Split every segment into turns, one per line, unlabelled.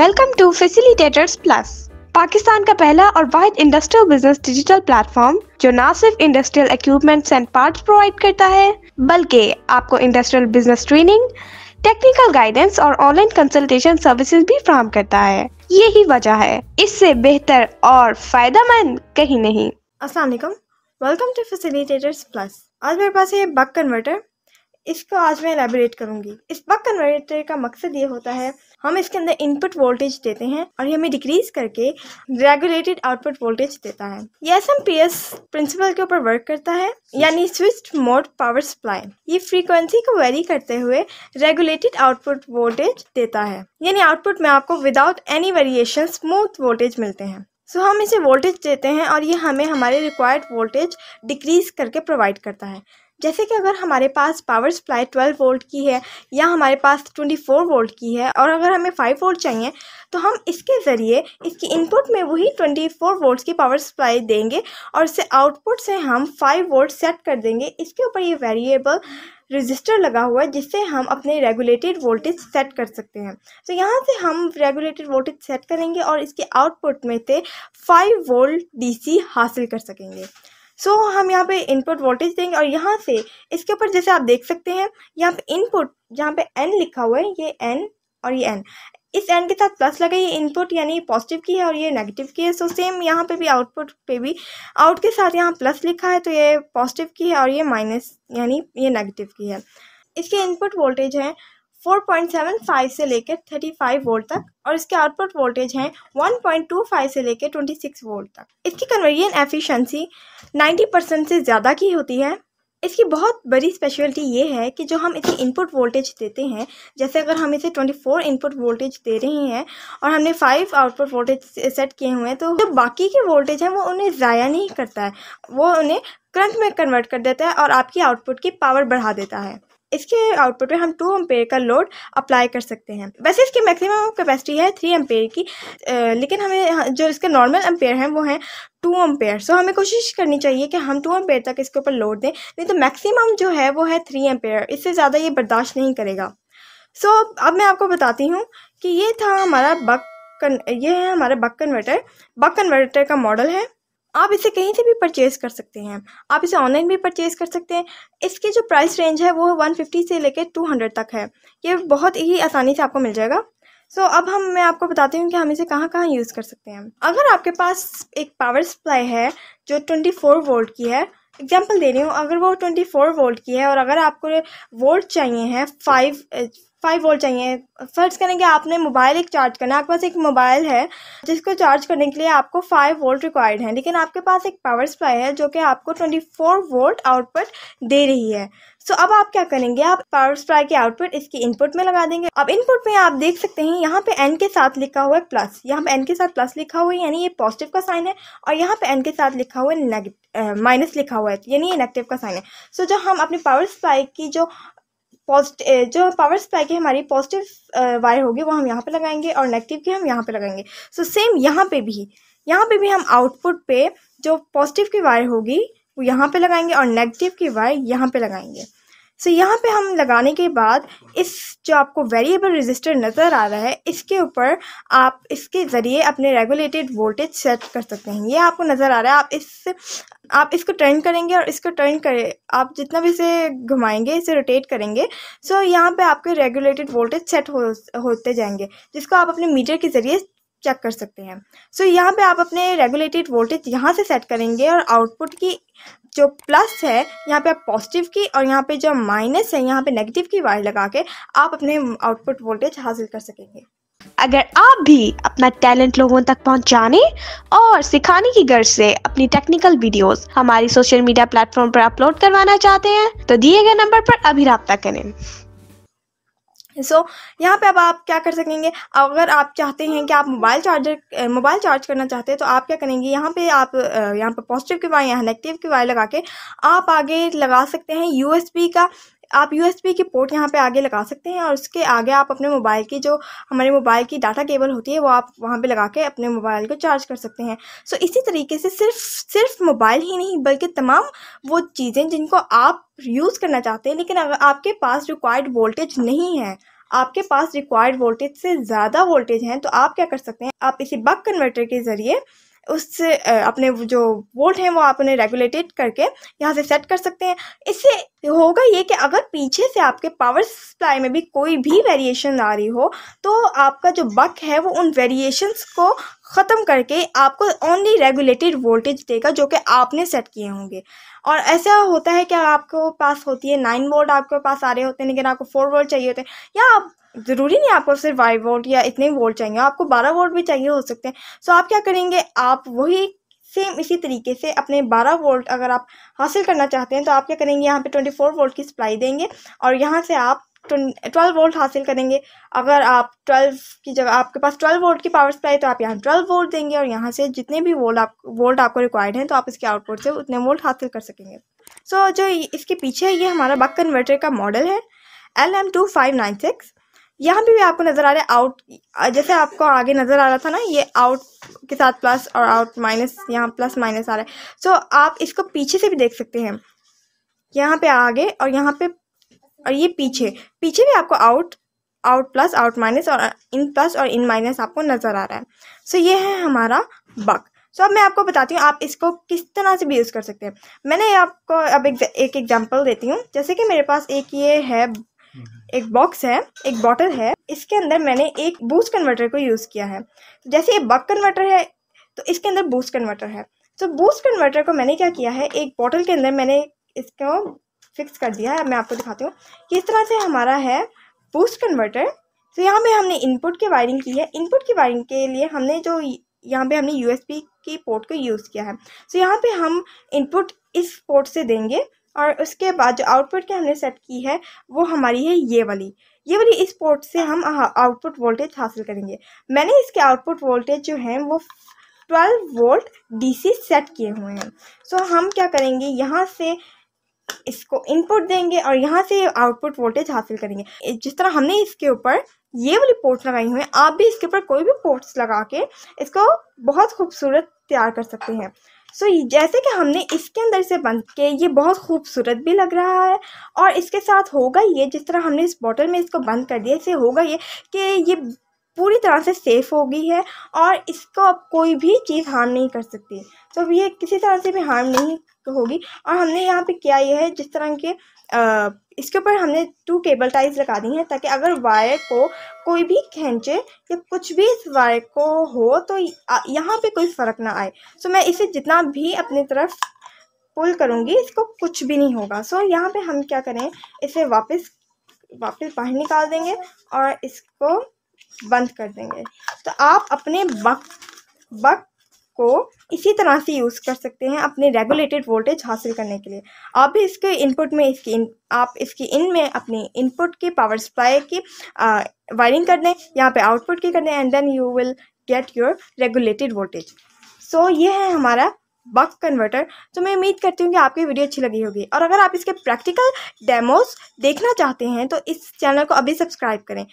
Welcome to facilitators plus Pakistan का पहला और wide industrial business digital platform जो न सिर्फ industrial equipment and parts provide करता है बल्कि आपको industrial business training technical guidance और ऑनलाइन कंसल्टेशन सर्विसेज भी फ्राहम करता है यही वजह है इससे बेहतर और फायदा मंद कहीं नहीं असल वेलकम टू फेसिलिटेटर्स प्लस आज मेरे पास है बक कन्वर्टर इसको आज मैं एलेबोरेट करूंगी इस बक कन्वर्टर का मकसद ये होता है हम इसके अंदर इनपुट वोल्टेज देते हैं और ये हमें डिक्रीज करके रेगुलेटेड आउटपुट वोल्टेज देता है ये S M P S principle के ऊपर वर्क करता है यानी स्विच मोड पावर सप्लाई ये फ्रीक्वेंसी को वेरी करते हुए रेगुलेटेड आउटपुट वोल्टेज देता है यानी आउटपुट में आपको without any variation smooth voltage मिलते हैं सो so, हम इसे वोल्टेज देते हैं और ये हमें हमारे रिक्वायर्ड वोल्टेज डिक्रीज करके प्रोवाइड करता है जैसे कि अगर हमारे पास पावर सप्लाई 12 वोल्ट की है या हमारे पास 24 वोल्ट की है और अगर हमें 5 वोल्ट चाहिए तो हम इसके ज़रिए इसकी इनपुट में वही 24 वोल्ट्स की पावर सप्लाई देंगे और इसे आउटपुट से हम 5 वोल्ट सेट कर देंगे इसके ऊपर ये वेरिएबल रजिस्टर लगा हुआ है जिससे हम अपने रेगुलेटेड वोल्टेज सेट कर सकते हैं तो यहाँ से हम रेगुलेटेड वोल्टेज सेट करेंगे और इसके आउटपुट में से फाइव वोल्ट सी हासिल कर सकेंगे सो so, हम यहाँ पे इनपुट वोल्टेज देंगे और यहाँ से इसके ऊपर जैसे आप देख सकते हैं यहाँ पे इनपुट जहाँ पे एन लिखा हुआ है ये एन और ये एन इस एन के साथ प्लस लगा ये इनपुट यानी पॉजिटिव की है और ये नेगेटिव की है सो so, सेम यहाँ पे भी आउटपुट पे भी आउट के साथ यहाँ प्लस लिखा है तो ये पॉजिटिव की है और ये माइनस यानी ये नेगेटिव की है इसके इनपुट वोल्टेज है 4.75 से लेकर 35 वोल्ट तक और इसके आउटपुट वोल्टेज हैं 1.25 से लेकर 26 वोल्ट तक इसकी कन्वर्जन एफिशिएंसी 90 परसेंट से ज़्यादा की होती है इसकी बहुत बड़ी स्पेशलिटी ये है कि जो हम इसे इनपुट वोल्टेज देते हैं जैसे अगर हम इसे 24 इनपुट वोल्टेज दे रहे हैं और हमने 5 आउटपुट वोल्टेज सेट किए हुए हैं तो जो बाकी के वोल्टेज हैं वो उन्हें ज़ाया नहीं करता है वो उन्हें करंट में कन्वर्ट कर देता है और आपकी आउटपुट की पावर बढ़ा देता है इसके आउटपुट में हम टू एम्पेयर का लोड अप्लाई कर सकते हैं वैसे इसकी मैक्सिमम कैपेसिटी है थ्री एम्पेयर की लेकिन हमें जो इसके नॉर्मल एम्पेयर हैं वो हैं टू एम्पेयर सो हमें कोशिश करनी चाहिए कि हम टू एम्पेयर तक इसके ऊपर लोड दें नहीं तो मैक्सिमम जो है वो है थ्री एम्पेयर इससे ज़्यादा ये बर्दाश्त नहीं करेगा सो so, अब मैं आपको बताती हूँ कि ये था हमारा बक कन ये है हमारा बक कन्वर्टर बक कन्वर्टर का मॉडल है आप इसे कहीं से भी परचेज़ कर सकते हैं आप इसे ऑनलाइन भी परचेज़ कर सकते हैं इसकी जो प्राइस रेंज है वो वन फिफ्टी से लेकर टू हंड्रेड तक है ये बहुत ही आसानी से आपको मिल जाएगा सो so, अब हम मैं आपको बताती हूँ कि हम इसे कहाँ कहाँ यूज़ कर सकते हैं अगर आपके पास एक पावर सप्लाई है जो ट्वेंटी फोर वोल्ट की है एग्जाम्पल दे रही हूँ अगर वो ट्वेंटी फोर वोल्ट की है और अगर आपको वोल्ट चाहिए हैं फाइव फाइव वोल्ट चाहिए फर्ज करें कि आपने मोबाइल एक चार्ज करना है आपके पास एक मोबाइल है जिसको चार्ज करने के लिए आपको फाइव वोल्ट रिक्वायर्ड है लेकिन आपके पास एक पावर सप्लाई है जो कि आपको ट्वेंटी फोर वोल्ट आउटपुट दे रही है सो अब आप क्या करेंगे आप पावर सप्लाई के आउटपुट इसकी इनपुट में लगा देंगे अब इनपुट में आप देख सकते हैं यहाँ पे एन के साथ लिखा हुआ है प्लस यहाँ पे एन के साथ प्लस लिखा हुआ है यानी ये पॉजिटिव का साइन है और यहाँ पे एन के साथ लिखा हुआ है माइनस लिखा हुआ है यानी ये नेगेटिव का साइन है सो जो हम अपनी पावर सप्लाई की जो पॉजिटिव eh, जो पावर सप्लाई की हमारी पॉजिटिव वायर eh, होगी वो हम यहाँ पे लगाएंगे और नेगेटिव की हम यहाँ पे लगाएंगे सो सेम यहाँ पे भी यहाँ पे भी हम आउटपुट पे जो पॉजिटिव की वायर होगी वो यहाँ पे लगाएंगे और नेगेटिव की वायर यहाँ पे लगाएंगे सो so, यहाँ पे हम लगाने के बाद इस जो आपको वेरिएबल रजिस्टर नज़र आ रहा है इसके ऊपर आप इसके ज़रिए अपने रेगुलेटेड वोल्टेज सेट कर सकते हैं ये आपको नज़र आ रहा है आप इस आप इसको टर्न करेंगे और इसको टर्न करें आप जितना भी इसे घुमाएंगे इसे रोटेट करेंगे सो so, यहाँ पे आपके रेगुलेटेड वोल्टेज सेट हो, होते जाएंगे जिसको आप अपने मीटर के ज़रिए चेक कर सकते हैं सो so, यहाँ पे आप अपने रेगुलेटेड वोल्टेज यहाँ से सेट करेंगे और आउटपुट की जो प्लस है यहाँ पे आप पॉजिटिव की और यहाँ पे जो माइनस है यहाँ पे नेगेटिव की वायर लगा के आप अपने आउटपुट वोल्टेज हासिल कर सकेंगे अगर आप भी अपना टैलेंट लोगों तक पहुंचाने और सिखाने की गर्ज से अपनी टेक्निकल वीडियोस हमारी सोशल मीडिया प्लेटफॉर्म पर अपलोड करवाना चाहते हैं तो दिए गए नंबर पर अभी रहा करें सो so, यहाँ पे अब आप क्या कर सकेंगे अगर आप चाहते हैं कि आप मोबाइल चार्जर मोबाइल चार्ज करना चाहते हैं तो आप क्या करेंगे यहाँ पे आप यहाँ पे पॉजिटिव की वायर यहाँ नेगेटिव की वायर लगा के आप आगे लगा सकते हैं यूएसबी का आप यू की पोर्ट यहाँ पे आगे लगा सकते हैं और उसके आगे आप अपने मोबाइल की जो हमारे मोबाइल की डाटा केबल होती है वो आप वहाँ पे लगा के अपने मोबाइल को चार्ज कर सकते हैं सो so, इसी तरीके से सिर्फ सिर्फ मोबाइल ही नहीं बल्कि तमाम वो चीज़ें जिनको आप यूज़ करना चाहते हैं लेकिन अगर आपके पास रिक्वायर्ड वोल्टेज नहीं है आपके पास रिक्वायर्ड वोल्टेज से ज़्यादा वोल्टेज हैं तो आप क्या कर सकते हैं आप इसी बक कन्वर्टर के ज़रिए उससे अपने जो वोल्ट हैं वो आप उन्हें रेगुलेटेड करके यहाँ से सेट कर सकते हैं इससे होगा ये कि अगर पीछे से आपके पावर सप्लाई में भी कोई भी वेरिएशन आ रही हो तो आपका जो बक है वो उन वेरिएशंस को ख़त्म करके आपको ओनली रेगुलेटेड वोल्टेज देगा जो कि आपने सेट किए होंगे और ऐसा होता है कि आपको पास होती है नाइन वोल्ट आपके पास आ रहे होते हैं लेकिन आपको फोर वोल्ट चाहिए होते हैं या आप ज़रूरी नहीं आपको सिर्फ फाइव वोल्ट या इतने वोल्ट चाहिए आपको बारह वोल्ट भी चाहिए हो सकते हैं सो आप क्या करेंगे आप वही सेम इसी तरीके से अपने 12 वोल्ट अगर आप हासिल करना चाहते हैं तो आप क्या करेंगे यहाँ पे 24 वोल्ट की सप्लाई देंगे और यहाँ से आप ट्वेल्व वोल्ट हासिल करेंगे अगर आप ट्वेल्व की जगह आपके पास ट्वेल्व वोल्ट की पावर सप्लाई तो आप यहाँ ट्वेल्व वोल्ट देंगे और यहाँ से जितने भी वोल्ट आप वोल्ट आपको रिक्वायर्ड हैं तो आप इसके आउटपुट से उतने वोल्ट हासिल कर सकेंगे सो so, जो इसके पीछे ये हमारा बक कन्वर्टर का मॉडल है L M two five nine six यहाँ पे भी आपको नजर आ रहा है आउट जैसे आपको आगे नजर आ रहा था ना ये आउट के साथ प्लस और आउट माइनस यहाँ प्लस माइनस आ रहा है सो so, आप इसको पीछे से भी देख सकते हैं यहाँ पे आगे और यहाँ पे और ये पीछे पीछे भी आपको out out plus out minus और इन प्लस और इन माइनस आपको नज़र आ रहा है सो so, ये है हमारा बक सो so, अब मैं आपको बताती हूँ आप इसको किस तरह से भी यूज़ कर सकते हैं मैंने आपको अब एक एग्जाम्पल देती हूँ जैसे कि मेरे पास एक ये है हम्म। एक बॉक्स है एक बॉटल है इसके अंदर मैंने एक बूस्ट कन्वर्टर को यूज़ किया है जैसे ये बक कन्वर्टर है तो इसके अंदर बूस्ट कन्वर्टर है तो बूस्ट कन्वर्टर को मैंने क्या किया है एक बॉटल के अंदर मैंने इसको फिक्स कर दिया है मैं आपको दिखाती हूँ कि इस तरह से हमारा है बूस्ट कन्वर्टर तो यहाँ पे हमने इनपुट की वायरिंग की है इनपुट की वायरिंग के लिए हमने जो यहाँ पे हमने यूएसबी की पोर्ट को यूज़ किया है सो तो यहाँ पे हम इनपुट इस पोर्ट से देंगे और उसके बाद जो आउटपुट की हमने सेट की है वो हमारी है ये वाली ये वाली इस पोर्ट से हम आउटपुट वोल्टेज हासिल करेंगे मैंने इसके आउटपुट वोल्टेज जो है वो 12 वोल्ट डीसी सेट किए हुए हैं सो so, हम क्या करेंगे यहाँ से इसको इनपुट देंगे और यहाँ से आउटपुट वोल्टेज हासिल करेंगे जिस तरह हमने इसके ऊपर ये वाली पोर्ट्स लगाई हुई हैं आप भी इसके ऊपर कोई भी पोर्ट्स लगा के इसको बहुत खूबसूरत तैयार कर सकते हैं सो so, जैसे कि हमने इसके अंदर से बन के ये बहुत खूबसूरत भी लग रहा है और इसके साथ होगा ये जिस तरह हमने इस बॉटल में इसको बंद कर दिया इससे होगा ये कि ये पूरी तरह से सेफ़ हो गई है और इसको अब कोई भी चीज़ हार्म नहीं कर सकती तो so, ये किसी तरह से भी हार्म नहीं होगी और हमने यहाँ पे किया ये है जिस तरह के आ, इसके ऊपर हमने टू केबल टाइज लगा दी हैं ताकि अगर वायर को कोई भी खींचे या कुछ भी इस वायर को हो तो यहाँ पे कोई फ़र्क ना आए सो मैं इसे जितना भी अपनी तरफ पुल करूँगी इसको कुछ भी नहीं होगा सो यहाँ पे हम क्या करें इसे वापस वापस बाहर निकाल देंगे और इसको बंद कर देंगे तो आप अपने बक बक को इसी तरह से यूज़ कर सकते हैं अपने रेगुलेटेड वोल्टेज हासिल करने के लिए आप भी इसके इनपुट में इसकी इन, आप इसकी इन में अपने इनपुट की पावर सप्लाई की वायरिंग कर दें यहाँ पे आउटपुट की कर दें and then you will get your regulated voltage so ये है हमारा बक कन्वर्टर तो मैं उम्मीद करती हूँ कि आपकी वीडियो अच्छी लगी होगी और अगर आप इसके प्रैक्टिकल डेमोज देखना चाहते हैं तो इस चैनल को अभी सब्सक्राइब करें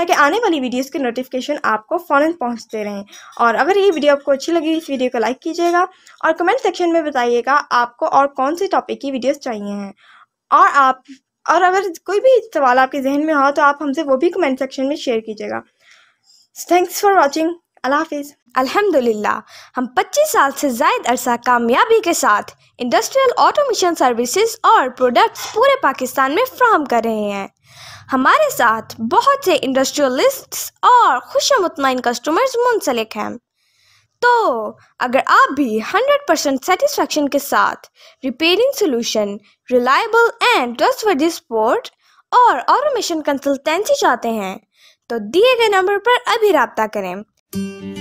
ताकि आने वाली वीडियोस के नोटिफिकेशन आपको फ़ौरन पहुंचते रहें और अगर ये वीडियो आपको अच्छी लगी इस वीडियो को लाइक कीजिएगा और कमेंट सेक्शन में बताइएगा आपको और कौन से टॉपिक की वीडियोज़ चाहिए हैं और आप और अगर कोई भी सवाल आपके जहन में हो तो आप हमसे वो भी कमेंट सेक्शन में शेयर कीजिएगा थैंक्स फॉर वॉचिंग अल्लाह अल्हम्दुलिल्लाह हम 25 साल से जायद अरसा कामयाबी के साथ इंडस्ट्रियल ऑटोमेशन सर्विसेज और प्रोडक्ट्स पूरे पाकिस्तान में फ्राहम कर रहे हैं हमारे साथ बहुत से इंडस्ट्रियलिस्ट्स और खुश मुतमिन कस्टमर्स मुंसलिक हैं तो अगर आप भी 100 परसेंट सेटिस्फेक्शन के साथ repairing solution reliable and trustworthy support और ऑटोमेशन कंसल्टेंसी चाहते हैं तो दिए गए नंबर पर अभी रबता करें